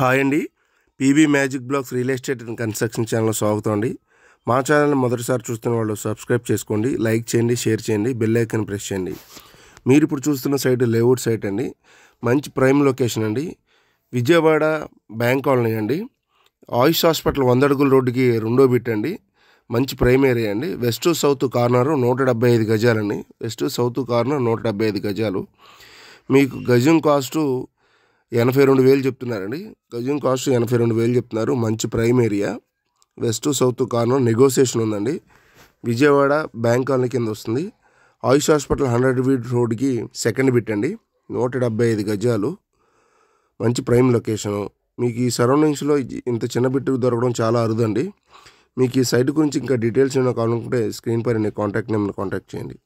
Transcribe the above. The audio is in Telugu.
హాయ్ అండి PB magic blogs real estate and construction channel స్వాగతం అండి మా ఛానల్ మొదటిసారి చూస్తున్న వాళ్ళు సబ్స్క్రైబ్ చేసుకోండి లైక్ చేయండి షేర్ చేయండి బెల్ ఐకన్ ప్రెస్ చేయండి మీరు ఇప్పుడు చూస్తున్న సైట్ లేఅవుట్ సైట్ అండి మంచి ప్రైమ్ లొకేషన్ అండి విజయవాడ బ్యాంక్ కాలనీ అండి ఆయుష్ హాస్పిటల్ వంద అడుగుల రోడ్డుకి రెండో బిట్ అండి మంచి ప్రైమ్ ఏరియా అండి వెస్ట్ సౌత్ కార్నర్ నూట డెబ్బై ఐదు గజాలండి వెస్ట్ సౌత్ కార్నర్ నూట డెబ్బై ఐదు గజాలు మీకు గజం కాస్టు ఎనభై రెండు వేలు చెప్తున్నారండి గజం కాస్ట్ ఎనభై రెండు వేలు చెప్తున్నారు మంచి prime area west south corner negotiation ఉందండి విజయవాడ బ్యాంక్ కాలనీ కింద వస్తుంది ఆయుష్ హాస్పిటల్ హండ్రెడ్ ఫీట్ రోడ్కి సెకండ్ బిట్ అండి నూట డెబ్బై ఐదు గజాలు మంచి ప్రైమ్ లొకేషను మీకు ఈ సరౌండింగ్స్లో ఇంత చిన్న బిట్ దొరకడం చాలా అరుదండి మీకు ఈ సైట్ గురించి ఇంకా డీటెయిల్స్ ఏమైనా కావాలనుకుంటే స్క్రీన్ పైన కాంటాక్ట్ నెంబర్ కాంటాక్ట్ చేయండి